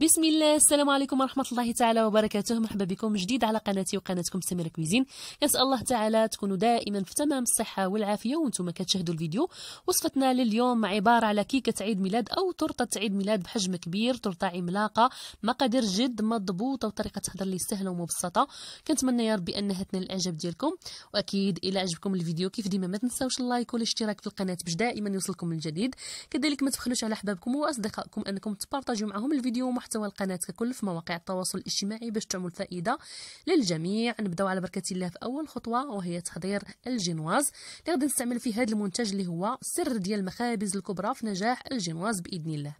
بسم الله السلام عليكم ورحمة الله تعالى وبركاته مرحبا بكم جديد على قناتي وقناتكم سميرة كويزين يسأل الله تعالى تكونوا دائما في تمام الصحة والعافية وانتم كتشاهدوا الفيديو وصفتنا لليوم عبارة على كيكة عيد ميلاد أو ترطة عيد ميلاد بحجم كبير ترطة عملاقة مقادير جد مضبوطة وطريقة تحضر لي سهلة ومبسطة كنتمنى يا ربي أنها تنال الإعجاب ديالكم وأكيد إلى عجبكم الفيديو كيف ديما ما تنساوش اللايك والاشتراك في القناة باش دائما يوصلكم الجديد كذلك ما تبخلوش على أحبابكم وأصدقائكم أنكم تبارطاجيو معهم الفيديو محتوى القناه ككل في مواقع التواصل الاجتماعي باش تعمل فائده للجميع نبداو على بركه الله في اول خطوه وهي تحضير الجينواز اللي غادي نستعمل فيه هذا المنتج اللي هو سر ديال المخابز الكبرى في نجاح الجينواز باذن الله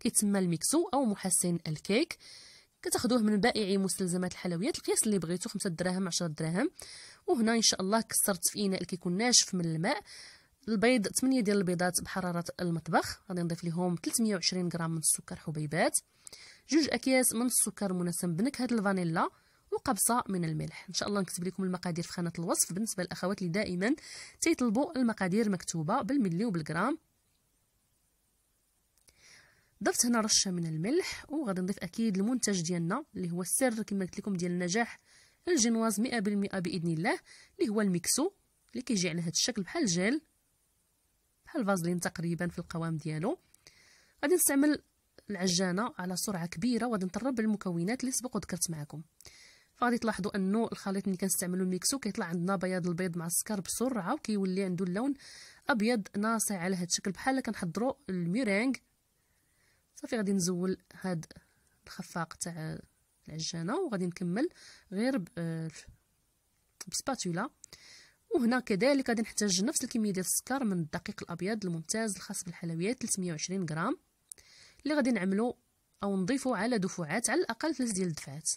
كيتسمى الميكسو او محسن الكيك كتاخذوه من بائعي مستلزمات الحلويات القياس اللي بغيتو خمسة دراهم عشرة دراهم وهنا ان شاء الله كسرت في اناء الكيكون كيكون ناشف من الماء البيض 8 ديال البيضات بحراره المطبخ غادي نضيف ليهم 320 غرام من السكر حبيبات جوج اكياس من السكر منسم بنكهه الفانيلا وقبصه من الملح ان شاء الله نكتب لكم المقادير في خانه الوصف بالنسبه للاخوات اللي دائما تيطلبوا المقادير مكتوبه بالملي وبالغرام ضفت هنا رشه من الملح وغادي نضيف اكيد المنتج ديالنا اللي هو السر كما قلت لكم ديال نجاح الجينواز 100% باذن الله اللي هو الميكسو اللي كيجي على هذا الشكل بحال جيل بحال الفازلين تقريبا في القوام ديالو غادي نستعمل العجانه على سرعه كبيره وغادي نطرب المكونات اللي سبق وذكرت معكم فغادي تلاحظوا انه الخليط ملي كنستعملو الميكسو كيطلع عندنا بياض البيض مع السكر بسرعه وكيولي عنده اللون ابيض ناصع على هذا الشكل بحال كنحضروا الميرينغ صافي غادي نزول هاد الخفاق تاع العجانه وغادي نكمل غير آه، بسباتولا وهنا كذلك غادي نحتاج نفس الكميه ديال السكر من الدقيق الابيض الممتاز الخاص بالحلويات 320 غرام اللي غادي نعملو او نضيفو على دفعات على الاقل ثلاث ديال الدفعات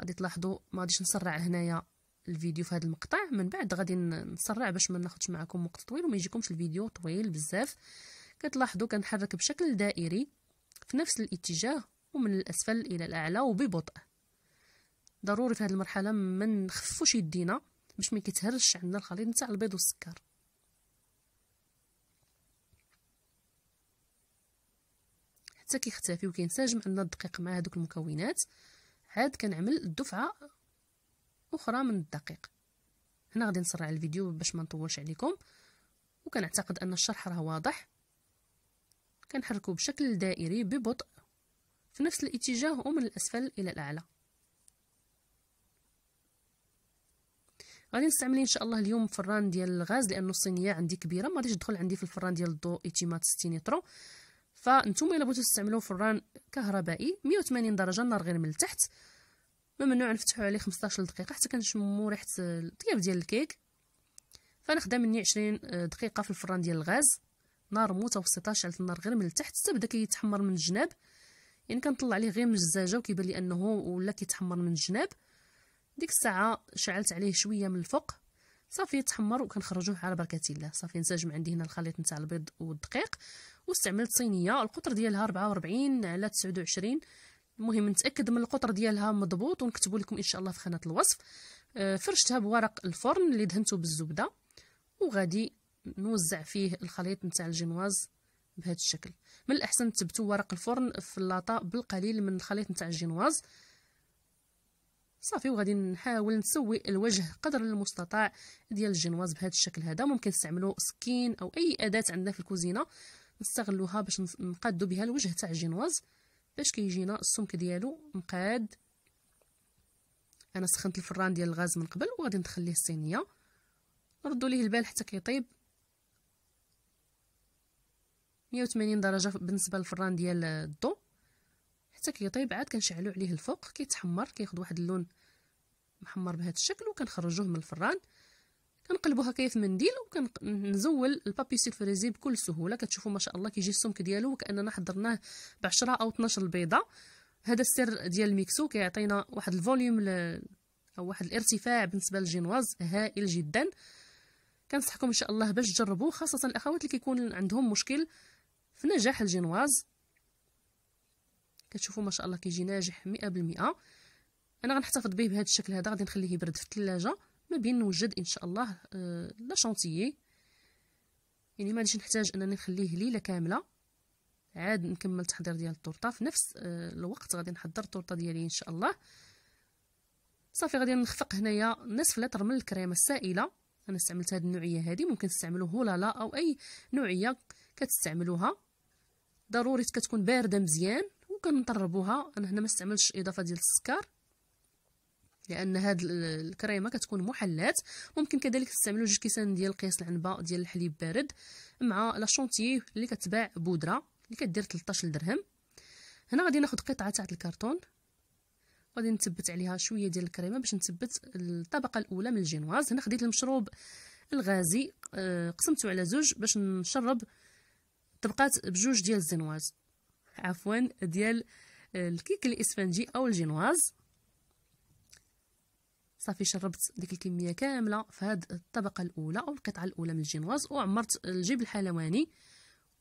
غادي تلاحظوا ما غاديش نسرع هنايا الفيديو في هذا المقطع من بعد غادي نسرع باش ما ناخذش معكم وقت طويل وما يجيكمش الفيديو طويل بزاف كتلاحظوا كنحرك بشكل دائري في نفس الاتجاه ومن الاسفل الى الاعلى وببطء ضروري في هذه المرحله ما نخفوش يدينا باش ما كيتهرش عندنا الخليط نتاع البيض والسكر حتى كيختفي وكينسجم عندنا الدقيق مع هذوك المكونات عاد كنعمل دفعه اخرى من الدقيق هنا غادي نسرع الفيديو باش ما نطولش عليكم وكنعتقد ان الشرح راه واضح كنحركو بشكل دائري ببطء في نفس الاتجاه ومن الاسفل الى الاعلى غادي نستعمل ان شاء الله اليوم فران ديال الغاز لانه الصينيه عندي كبيره ما غاديش تدخل عندي في الفران ديال الضوء ايتيمات 60 لتر فانتم الا بغيتو تستعملوا فران كهربائي 180 درجه النار غير من التحت ممنوع نفتحو عليه 15 دقيقه حتى كنشمو ريحه الطياب ديال الكيك فانا مني 20 دقيقه في الفران ديال الغاز نار متوسطه شعلت النار غير من التحت حتى بدا كيتحمر من الجناب يعني كنطلع عليه غير من الزجاجه وكيبان لي انه ولا كيتحمر من الجناب ديك الساعه شعلت عليه شويه من الفوق صافي تحمر وكنخرجوه على بركه الله صافي نسجم عندي هنا الخليط نتاع البيض والدقيق واستعملت صينيه القطر ديالها 44 على 29 المهم نتاكد من القطر ديالها مضبوط ونكتبو لكم ان شاء الله في خانه الوصف آه، فرشتها بورق الفرن اللي دهنته بالزبده وغادي نوزع فيه الخليط نتاع الجينواز بهذا الشكل من الاحسن تثبتوا ورق الفرن في اللاطه بالقليل من الخليط نتاع الجينواز صافي وغادي نحاول نسوي الوجه قدر المستطاع ديال الجينواز بهذا الشكل هذا ممكن نستعملو سكين او اي اداه عندنا في الكوزينه نستغلوها باش نقادوا بها الوجه تاع الجينواز باش كيجينا السمك ديالو مقاد انا سخنت الفران ديال الغاز من قبل وغادي نخليه الصينيه نردوا ليه البال حتى كيطيب 180 درجه بالنسبه للفران ديال الضو حتى كيطيب عاد كنشعلو عليه الفوق كيتحمر كياخذ واحد اللون محمر بهذا الشكل وكنخرجوه من الفران كنقلبو هكايا في منديل وكنزول البابي فريزي بكل سهوله كتشوفوا ما شاء الله كيجي السمك ديالو وكاننا حضرناه ب 10 او 12 بيضه هذا السر ديال الميكسو كيعطينا واحد الفوليوم ل... او واحد الارتفاع بالنسبه للجينواز هائل جدا كنصحكم ان شاء الله باش تجربوه خاصه الاخوات اللي كيكون عندهم مشكل في نجاح الجينواز كتشوفوا ما شاء الله كيجي ناجح 100% انا غنحتفظ به بهذا الشكل هذا غادي نخليه يبرد في الثلاجه ما بين نوجد ان شاء الله آه، لا شونتيي يعني ما غاديش نحتاج انني نخليه ليله كامله عاد نكمل التحضير ديال التورته في نفس آه، الوقت غادي نحضر التورته ديالي ان شاء الله صافي غادي نخفق هنايا نصف لتر من الكريمه السائله انا استعملت هذه النوعيه هذه ممكن هولا هولالا او اي نوعيه كتستعملوها ضروري كتكون بارده مزيان وكنطربوها انا هنا ما استعملتش اضافه ديال السكر لان هاد الكريمه كتكون محلات ممكن كذلك تستعملوا جوج كيسان ديال قياس العنبه ديال الحليب بارد مع لا شونتيي اللي كتباع بودره اللي كدير 13 درهم هنا غادي ناخذ قطعه تاع الكرتون غادي نثبت عليها شويه ديال الكريمه باش نثبت الطبقه الاولى من الجينواز هنا خديت المشروب الغازي آه، قسمته على زوج باش نشرب طبقات بجوج ديال الزينواز عفوا ديال آه، الكيك الاسفنجي او الجينواز صافي شربت ديك الكميه كامله في هاد الطبقه الاولى او القطعه الاولى من الجينواز وعمرت الجيب الحلواني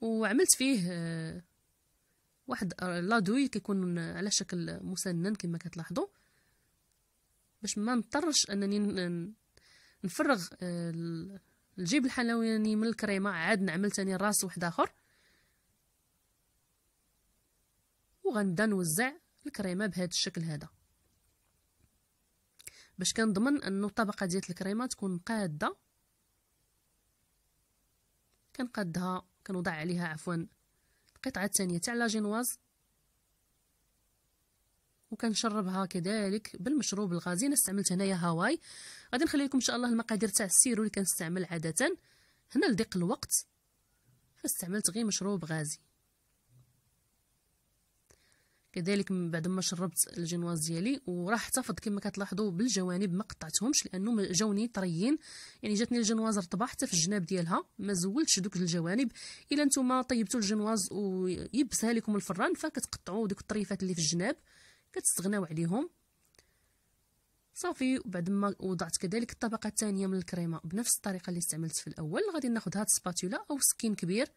وعملت فيه آه، واحد آه، لادوي كيكون آه، على شكل مسنن كما كتلاحظوا باش ما نضطرش انني نفرغ الجيب الحلواني من الكريمه عاد نعمل تاني راس واحد اخر وغنبدا نوزع الكريمه بهذا الشكل هذا باش كنضمن انه الطبقه ديال الكريمه تكون قاده كنقادها كنوضع عليها عفوا القطعه الثانيه تاع لاجينواز وكنشربها كذلك بالمشروب الغازي انا استعملت هنايا هاواي غادي نخلي لكم ان شاء الله المقادير تاع السيرو اللي كنستعمل عاده هنا لضيق الوقت فاستعملت غير مشروب غازي كذلك من بعد ما شربت الجينواز ديالي وراح احتفظ كما كتلاحظوا بالجوانب ما قطعتهمش لانه جاوني طريين يعني جاتني الجينواز رطبه حتى في الجناب ديالها ما زولتش دوك الجوانب الا نتوما طيبتوا الجينواز ويبسها لكم الفران فكتقطعوا دوك الطريفات اللي في الجناب كتستغناو عليهم صافي بعد ما وضعت كذلك الطبقه الثانيه من الكريمه بنفس الطريقه اللي استعملت في الاول غادي ناخذ هاد السباتولا او سكين كبير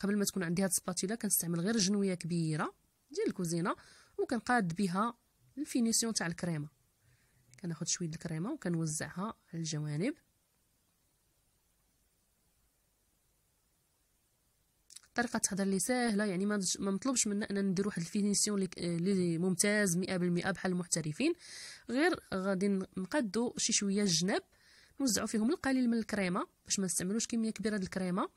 قبل ما تكون عندي هاد السباتولا كنستعمل غير جنويه كبيره ديال الكوزينه وكنقاد بها الفينيسيون تاع الكريمه كناخذ شويه الكريمه وكنوزعها على الجوانب طريقه تحضر لي ساهله يعني ما مطلوبش منا اننا ندير واحد الفينيسيون اللي ممتاز مئة بالمئة بحال المحترفين غير غادي نقادو شي شويه الجناب نوزعو فيهم القليل من الكريمه باش ما نستعملوش كميه كبيره د الكريمه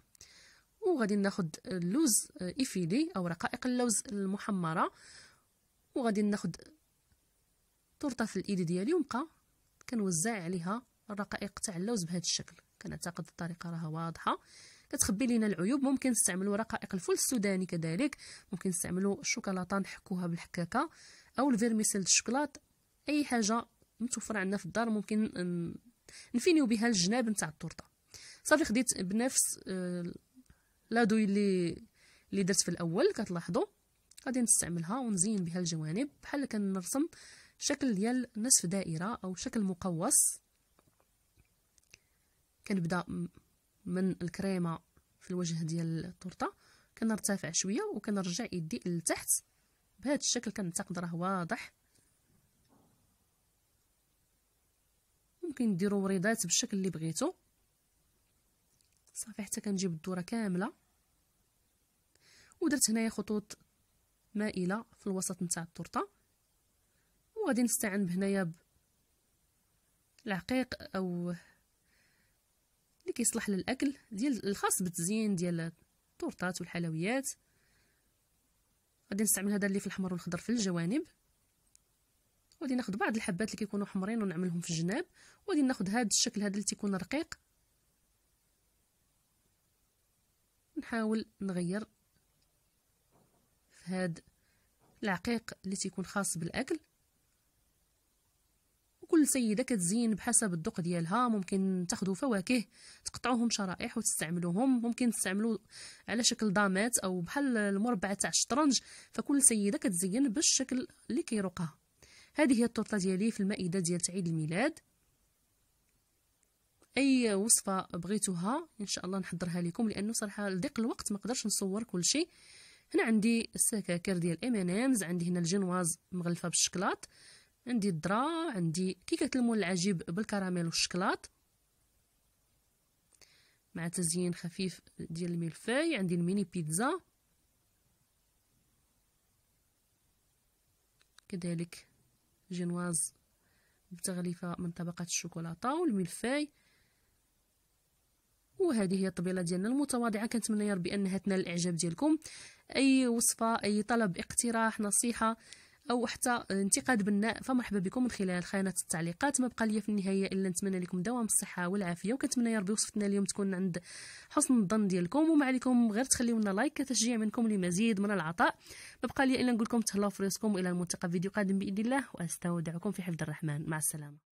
وغادي ناخد اللوز إفيلي أو رقائق اللوز المحمرة وغادي ناخد طرطة في الإيد ديالي ونبقى كنوزع عليها الرقائق تاع اللوز بهذا الشكل كنعتقد الطريقة راها واضحة كتخبي لينا العيوب ممكن نستعملو رقائق الفول السوداني كذلك ممكن نستعملو الشوكولاته نحكوها بالحكاكه او الفيرميسيل الشوكولات اي حاجه متوفره عندنا في الدار ممكن نفينيو بها الجناب نتاع التورته صافي خديت بنفس آه، لا دوي اللي اللي درت في الاول كتلاحظوا غادي نستعملها ونزين بها الجوانب بحال كنرسم شكل ديال نصف دائره او شكل مقوس كنبدا من الكريمه في الوجه ديال التورته كنرتفع شويه وكنرجع يدي لتحت بهذا الشكل كنعتقد راه واضح ممكن ديروا وريضات بالشكل اللي بغيتو صافي حتى كنجيب الدوره كامله ودرت هنايا خطوط مائله في الوسط نتاع التورته وغادي نستعن بهنايا العقيق او اللي كيصلح للاكل ديال الخاص بالتزيين ديال التورتات والحلويات غادي نستعمل هذا اللي في الاحمر والخضر في الجوانب وغادي ناخذ بعض الحبات اللي كيكونوا حمرين ونعملهم في الجناب وغادي ناخذ هذا الشكل هذا اللي تيكون رقيق نحاول نغير في هاد العقيق اللي تيكون خاص بالاكل وكل سيده كتزين بحسب الذوق ديالها ممكن تاخذوا فواكه تقطعوهم شرائح وتستعملوهم ممكن تستعملوا على شكل ضامات او بحال المربع تاع الشطرنج فكل سيده كتزين بالشكل اللي كيروقها هذه هي التورته ديالي في المائده ديال عيد الميلاد اي وصفه بغيتوها ان شاء الله نحضرها لكم لانه صراحه لضيق الوقت ما قدرش نصور كل شيء هنا عندي السكاكر ديال امز عندي هنا الجينواز مغلفه بالشكلاط عندي الذره عندي كيكه المول العجيب بالكراميل والشكلاط مع تزيين خفيف ديال الملفاي عندي الميني بيتزا كذلك جينواز بتغليفه من طبقه الشوكولاته والملفاي وهذه هي الطبيله ديالنا المتواضعه كنتمنى يا ربي انها تنال الاعجاب ديالكم اي وصفه اي طلب اقتراح نصيحه او حتى انتقاد بناء فمرحبا بكم من خلال خانه التعليقات ما بقى لي في النهايه الا نتمنى لكم دوام الصحه والعافيه وكنتمنى يا ربي وصفتنا اليوم تكون عند حسن الظن ديالكم وما عليكم غير تخليونا لايك كتشجيع منكم لمزيد من العطاء ما بقى لي الا نقول لكم تهلاو في راسكم الى الملتقى فيديو قادم باذن الله واستودعكم في حفظ الرحمن مع السلامه